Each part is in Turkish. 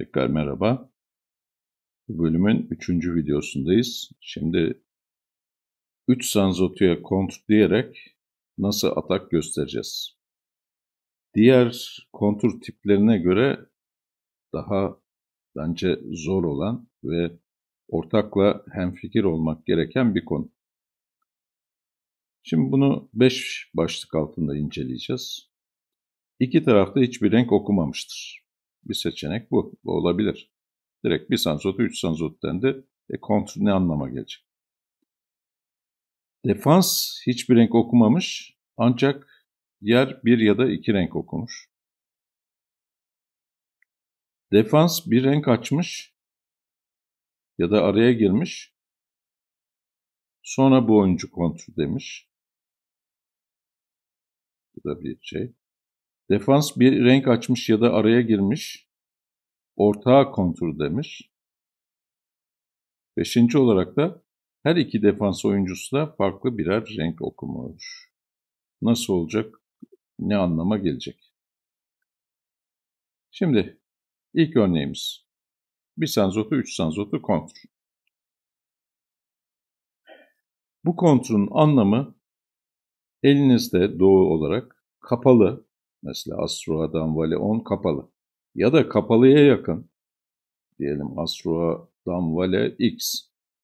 Tekrar merhaba. Bu bölümün 3. videosundayız. Şimdi 3 sanzotuya kontr diyerek nasıl atak göstereceğiz. Diğer kontur tiplerine göre daha bence zor olan ve ortakla hemfikir olmak gereken bir konu. Şimdi bunu 5 başlık altında inceleyeceğiz. İki tarafta hiçbir renk okumamıştır. Bir seçenek bu. Bu olabilir. Direkt bir sanzotu, üç sanzot dendi. E kontr ne anlama gelecek? Defans hiçbir renk okumamış ancak yer bir ya da iki renk okumuş. Defans bir renk açmış ya da araya girmiş. Sonra bu oyuncu kontr demiş. Bu da bir şey. Defans bir renk açmış ya da araya girmiş. Ortağa kontur demiş. Beşinci olarak da her iki defans oyuncusu da farklı birer renk okumuş. Nasıl olacak? Ne anlama gelecek? Şimdi ilk örneğimiz. Bir sanzotu, üç sanzotu kontur. Bu konturun anlamı elinizde doğu olarak kapalı, Mesela Astroa'dan Vale 10 kapalı. Ya da kapalıya yakın. Diyelim Astroa'dan Vale X.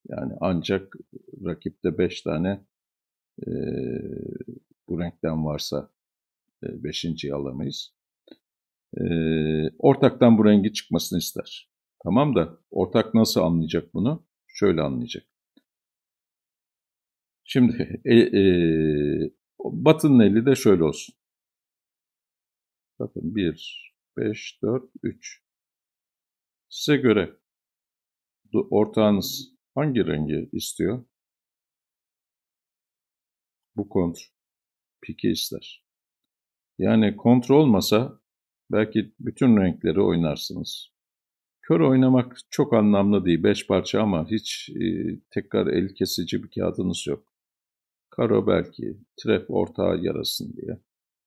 Yani ancak rakipte 5 tane e, bu renkten varsa 5. E, alamayız. E, ortaktan bu rengi çıkmasını ister. Tamam da ortak nasıl anlayacak bunu? Şöyle anlayacak. Şimdi e, e, Batının eli de şöyle olsun. Bakın 1, 5, 4, 3. Size göre ortağınız hangi rengi istiyor? Bu kontr piki ister. Yani kontr olmasa belki bütün renkleri oynarsınız. Kör oynamak çok anlamlı değil. Beş parça ama hiç e, tekrar el kesici bir kağıdınız yok. Karo belki, tref ortağı yarasın diye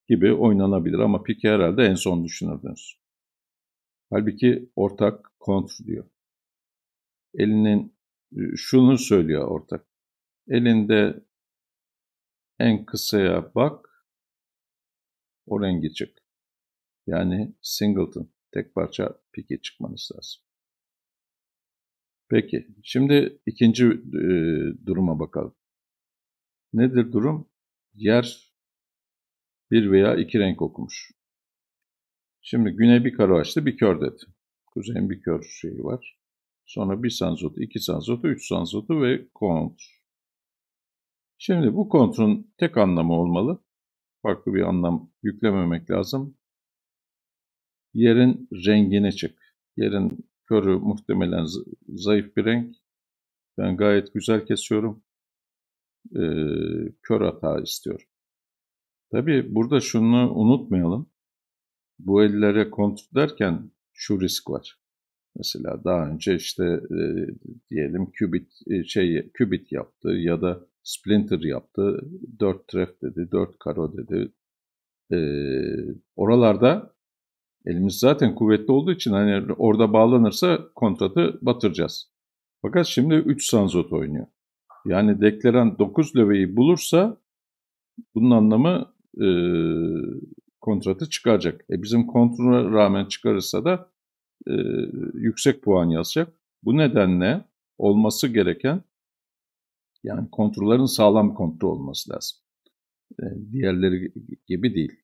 gibi oynanabilir ama piki herhalde en son düşünürdünüz. Halbuki ortak kontr diyor. Elinin e, şunu söylüyor ortak. Elinde en kısaya bak, o rengi çık. Yani singleton, tek parça pike çıkmanız lazım. Peki, şimdi ikinci e, duruma bakalım. Nedir durum? Yer bir veya iki renk okumuş. Şimdi Güney bir karo açtı, bir kör dedi. Kuzeyin bir kör şeyi var. Sonra bir sanzotu, iki sanzotu, üç sanzotu ve kont. Şimdi bu kontun tek anlamı olmalı. Farklı bir anlam yüklememek lazım. Yerin rengine çık. Yerin körü muhtemelen zayıf bir renk. Ben gayet güzel kesiyorum. Ee, kör hata istiyorum. Tabii burada şunu unutmayalım. Bu ellere kontrol derken şu risk var. Mesela daha önce işte e, diyelim qubit e, şey qubit yaptı ya da splinter yaptı. 4 tref dedi, 4 karo dedi. E, oralarda elimiz zaten kuvvetli olduğu için hani orada bağlanırsa kontratı batıracağız. Fakat şimdi 3 sanzot oynuyor. Yani dekleren 9 löveyi bulursa bunun anlamı e, kontratı çıkaracak. E bizim kontruna rağmen çıkarırsa da e, yüksek puan yazacak. Bu nedenle olması gereken yani kontrollerin sağlam kontrol olması lazım. E, diğerleri gibi değil.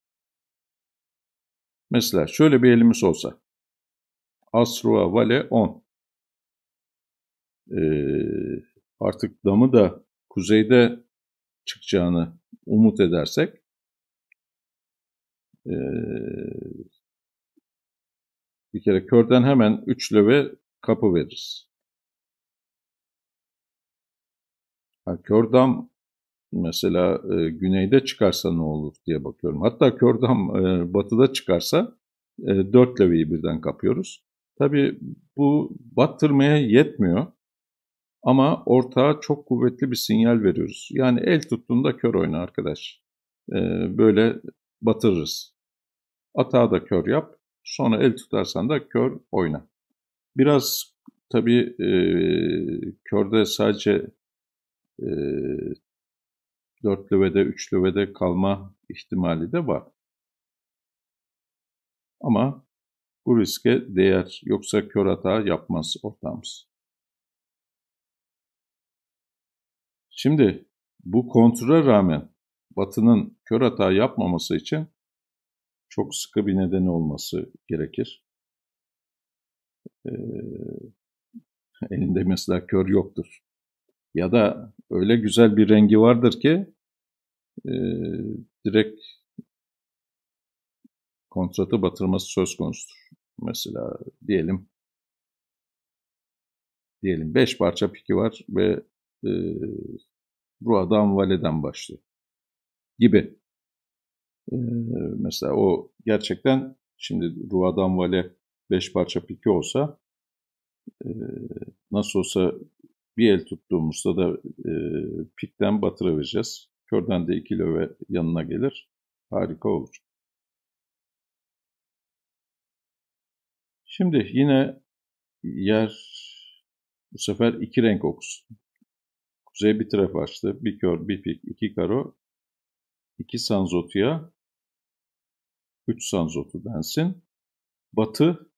Mesela şöyle bir elimiz olsa. Asrua Vale 10. E, artık damı da kuzeyde çıkacağını umut edersek bir kere körden hemen 3 löve kapı veririz. Ha, kördam mesela e, güneyde çıkarsa ne olur diye bakıyorum. Hatta kördam e, batıda çıkarsa e, 4 löveyi birden kapıyoruz. Tabi bu battırmaya yetmiyor ama ortağa çok kuvvetli bir sinyal veriyoruz. Yani el tuttuğunda kör oyna arkadaş. E, böyle batırırız. Atağı da kör yap. Sonra el tutarsan da kör oyna. Biraz tabii e, körde sadece e, dört lüvede, üç de kalma ihtimali de var. Ama bu riske değer. Yoksa kör hata yapmaz ortağımız. Şimdi bu kontrole rağmen Batı'nın kör hata yapmaması için çok sıkı bir nedeni olması gerekir. Ee, elinde mesela kör yoktur. Ya da öyle güzel bir rengi vardır ki e, direkt kontratı batırması söz konusudur. Mesela diyelim diyelim 5 parça piki var ve e, adam Vale'den başlıyor gibi. Ee, mesela o gerçekten şimdi Ruadan Vale 5 parça piki olsa e, nasıl olsa bir el tuttuğumuzda da e, pikten batırabileceğiz. Körden de iki löve yanına gelir. Harika olur. Şimdi yine yer bu sefer iki renk okusun. Kuzey bir tref açtı. Bir kör, bir pik, iki karo, iki sanzotya. 3 sanzotu densin. Batı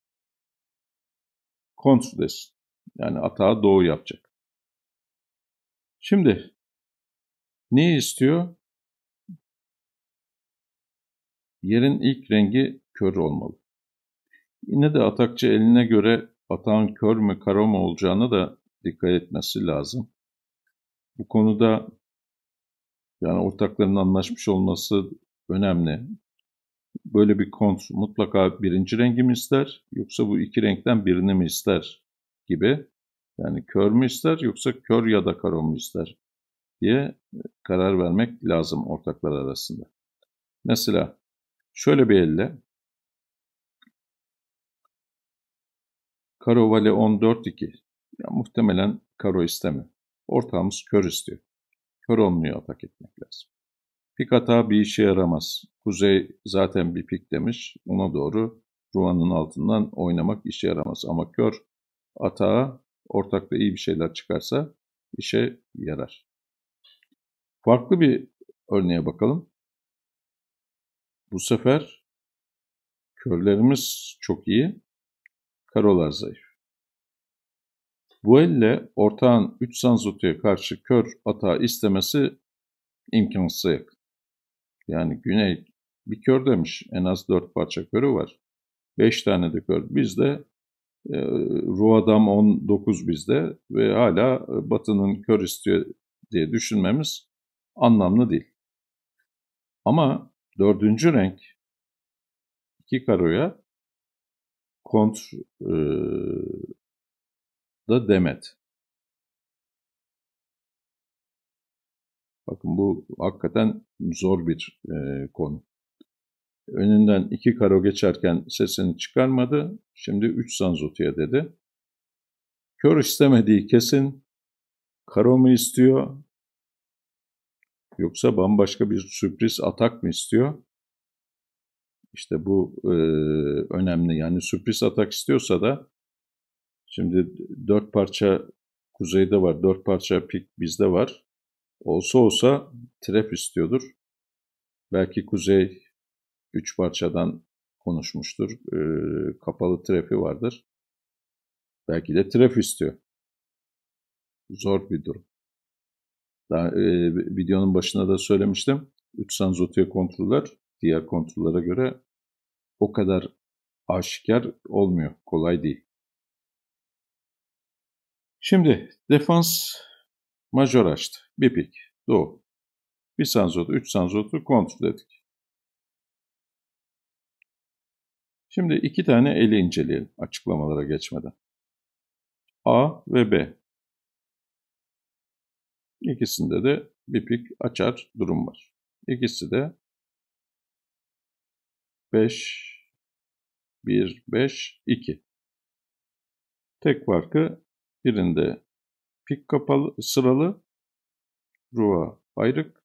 kontu desin. Yani atağı doğu yapacak. Şimdi ne istiyor? Yerin ilk rengi kör olmalı. Yine de atakçı eline göre atağın kör mü kara mı olacağına da dikkat etmesi lazım. Bu konuda yani ortakların anlaşmış olması önemli böyle bir kont mutlaka birinci rengi mi ister yoksa bu iki renkten birini mi ister gibi. Yani kör mü ister yoksa kör ya da karo mu ister diye e, karar vermek lazım ortaklar arasında. Mesela şöyle bir elle karo vale 14 2 ya muhtemelen karo istemiyor. Ortağımız kör istiyor. Kör olmuyor atak etmek lazım. Pik hata bir işe yaramaz. Kuzey zaten bir pik demiş. Ona doğru Ruan'ın altından oynamak işe yaramaz. Ama kör atağa ortakta iyi bir şeyler çıkarsa işe yarar. Farklı bir örneğe bakalım. Bu sefer körlerimiz çok iyi, karolar zayıf. Bu elle ortağın 3 sanzotuya karşı kör atağı istemesi imkansıza yakın. Yani güney bir kör demiş. En az dört parça körü var. Beş tane de kör. Bizde e, Ruadam 19 bizde ve hala e, batının kör istiyor diye düşünmemiz anlamlı değil. Ama dördüncü renk iki karoya kont e, da demet. Bakın bu hakikaten zor bir e, konu. Önünden iki karo geçerken sesini çıkarmadı. Şimdi üç Sanzuti'ye dedi. Kör istemediği kesin. Karo mu istiyor? Yoksa bambaşka bir sürpriz atak mı istiyor? İşte bu e, önemli. Yani sürpriz atak istiyorsa da şimdi dört parça kuzeyde var, dört parça pik bizde var. Olsa olsa trap istiyordur. Belki Kuzey üç parçadan konuşmuştur. E, kapalı trapi vardır. Belki de trap istiyor. Zor bir durum. Daha, e, videonun başına da söylemiştim. 3 Sanzotu'ya kontroller diğer kontrollere göre o kadar aşikar olmuyor. Kolay değil. Şimdi defans majör açtı. Bir pik. Doğu. Bir sanzotu, üç sanzotu kontrolledik. Şimdi iki tane eli inceleyelim açıklamalara geçmeden. A ve B. İkisinde de bir pik açar durum var. İkisi de 5, 1, 5, 2. Tek farkı birinde pik kapalı sıralı, Rua, ayrık,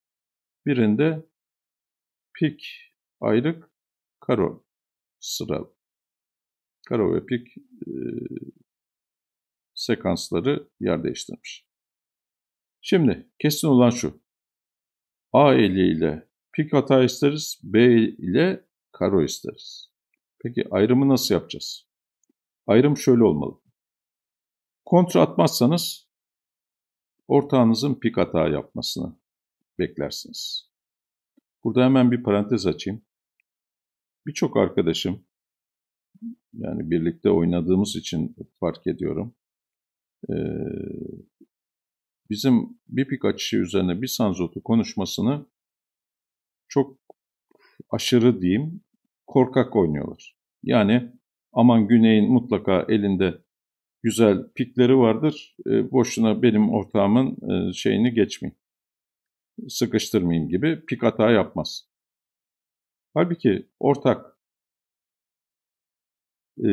birinde pik ayrık, karo sıra. Karo ve pik e, sekansları yer değiştirmiş. Şimdi kesin olan şu. A ile pik hata isteriz, B ile karo isteriz. Peki ayrımı nasıl yapacağız? Ayrım şöyle olmalı. Kontra atmazsanız ortağınızın pik hata yapmasını beklersiniz. Burada hemen bir parantez açayım. Birçok arkadaşım, yani birlikte oynadığımız için fark ediyorum. Ee, bizim bir pik açışı üzerine bir sanzotu konuşmasını çok aşırı diyeyim korkak oynuyorlar. Yani aman Güney'in mutlaka elinde güzel pikleri vardır. E, boşuna benim ortağımın e, şeyini geçmeyin. sıkıştırmayayım gibi pik hata yapmaz. Halbuki ortak e,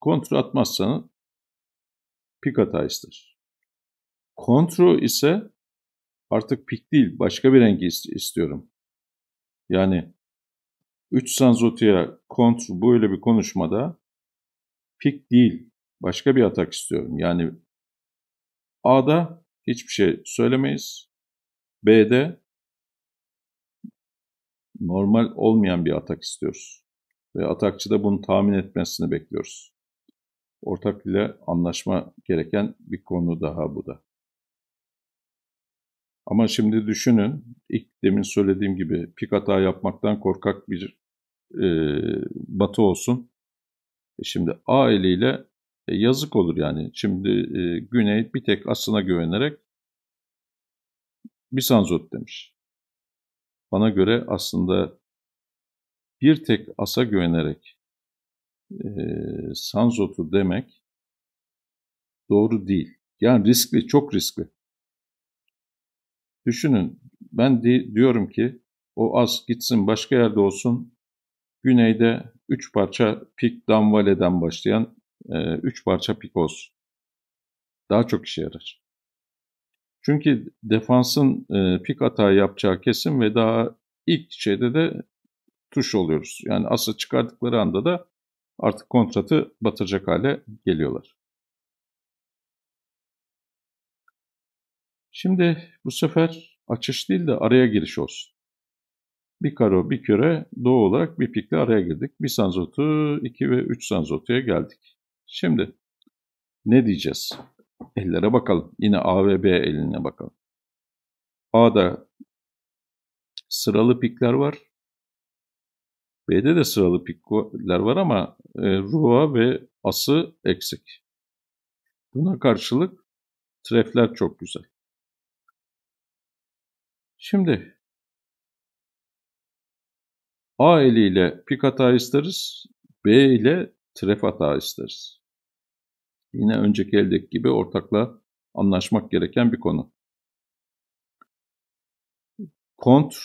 kontrol atmazsanız pik hata ister. Kontrol ise artık pik değil başka bir rengi istiyorum. Yani 3 Sanzoti'ye kontrol böyle bir konuşmada pik değil başka bir atak istiyorum. Yani A'da hiçbir şey söylemeyiz. B'de normal olmayan bir atak istiyoruz. Ve atakçı da bunu tahmin etmesini bekliyoruz. Ortak ile anlaşma gereken bir konu daha bu da. Ama şimdi düşünün, ilk demin söylediğim gibi pik hata yapmaktan korkak bir e, batı olsun. E şimdi A eliyle e, yazık olur yani. Şimdi e, Güney bir tek aslına güvenerek Bisanzot demiş. Bana göre aslında bir tek asa güvenerek e, Sanzot'u demek doğru değil. Yani riskli, çok riskli. Düşünün, ben di diyorum ki o az gitsin başka yerde olsun. Güneyde 3 parça Pik Damvale'den başlayan 3 parça pikoz daha çok işe yarar. Çünkü defansın e, pik hata yapacağı kesin ve daha ilk şeyde de tuş oluyoruz. Yani asıl çıkardıkları anda da artık kontratı batıracak hale geliyorlar. Şimdi bu sefer açış değil de araya giriş olsun. Bir karo bir köre doğu olarak bir pikle araya girdik. Bir sanzotu, iki ve üç sanzotuya geldik. Şimdi ne diyeceğiz? Ellere bakalım. Yine A ve B eline bakalım. A'da sıralı pikler var. B'de de sıralı pikler var ama e, Rua ve As'ı eksik. Buna karşılık trefler çok güzel. Şimdi A eliyle pik hata isteriz, B ile tref hata isteriz yine önceki eldeki gibi ortakla anlaşmak gereken bir konu. Kont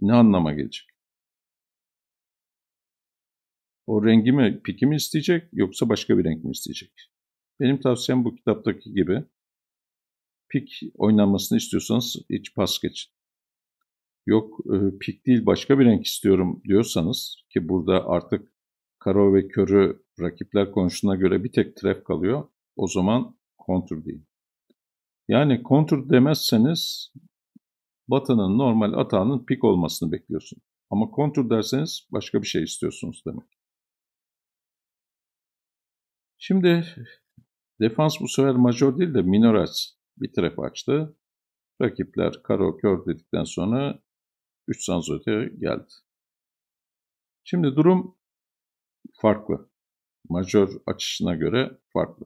ne anlama gelecek? O rengi mi, piki mi isteyecek yoksa başka bir renk mi isteyecek? Benim tavsiyem bu kitaptaki gibi. Pik oynanmasını istiyorsanız hiç pas geçin. Yok e, pik değil başka bir renk istiyorum diyorsanız ki burada artık karo ve körü rakipler konusuna göre bir tek tref kalıyor. O zaman kontur deyin. Yani kontur demezseniz Batı'nın normal atağının pik olmasını bekliyorsun. Ama kontur derseniz başka bir şey istiyorsunuz demek. Şimdi defans bu sefer major değil de minor aç. Bir tref açtı. Rakipler karo kör dedikten sonra 3 sanz geldi. Şimdi durum farklı majör açışına göre farklı.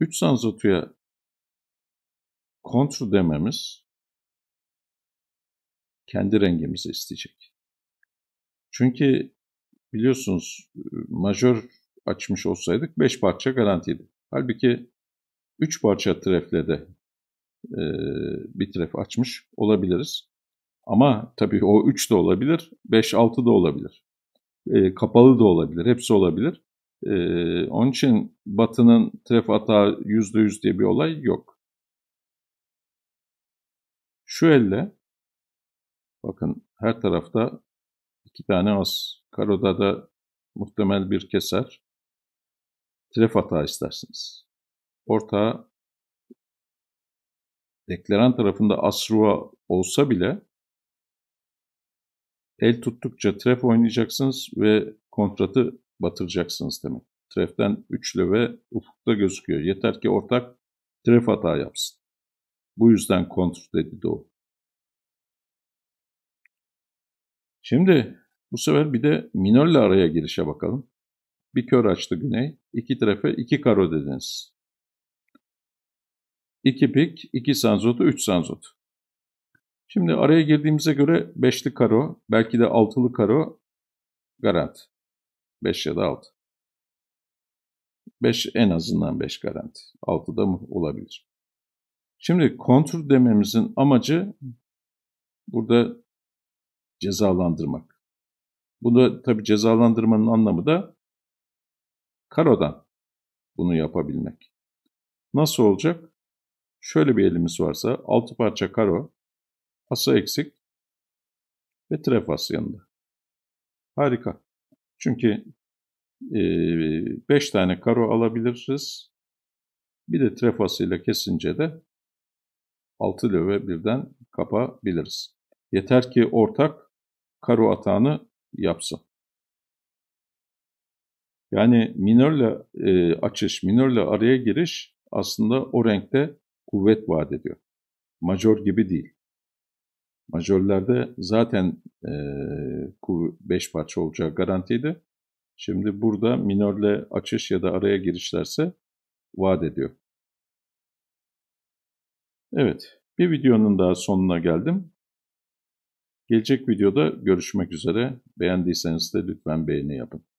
3 sanzotuya kontr dememiz kendi rengimizi isteyecek. Çünkü biliyorsunuz e, majör açmış olsaydık 5 parça garantiydi. Halbuki 3 parça trefle de e, bir tref açmış olabiliriz. Ama tabii o 3 de olabilir, 5-6 da olabilir. E, kapalı da olabilir, hepsi olabilir. Ee, onun için Batı'nın tref atağı %100 diye bir olay yok. Şu elle bakın her tarafta iki tane as. Karoda da muhtemel bir keser. Tref atağı istersiniz. Orta deklaran tarafında asrua olsa bile el tuttukça tref oynayacaksınız ve kontratı batıracaksınız demek. Tref'ten üçlü ve ufukta gözüküyor. Yeter ki ortak tref hata yapsın. Bu yüzden kontr dedi Doğu. Şimdi bu sefer bir de minörle araya girişe bakalım. Bir kör açtı Güney. İki trefe iki karo dediniz. İki pik, iki sanzotu, üç sanzotu. Şimdi araya girdiğimize göre beşli karo, belki de altılı karo garanti. 5 ya da 6. 5 en azından 5 garanti. 6 da mı olabilir. Şimdi kontur dememizin amacı burada cezalandırmak. Bu da tabi cezalandırmanın anlamı da karodan bunu yapabilmek. Nasıl olacak? Şöyle bir elimiz varsa 6 parça karo, asa eksik ve trefas yanında. Harika. Çünkü 5 e, tane karo alabiliriz. Bir de trefasıyla kesince de 6 löve birden kapabiliriz. Yeter ki ortak karo atağını yapsın. Yani minörle e, açış, minörle araya giriş aslında o renkte kuvvet vaat ediyor. Major gibi değil. Majörlerde zaten e, 5 parça olacağı garantiydi. Şimdi burada minörle açış ya da araya girişlerse vaat ediyor. Evet, bir videonun daha sonuna geldim. Gelecek videoda görüşmek üzere. Beğendiyseniz de lütfen beğeni yapın.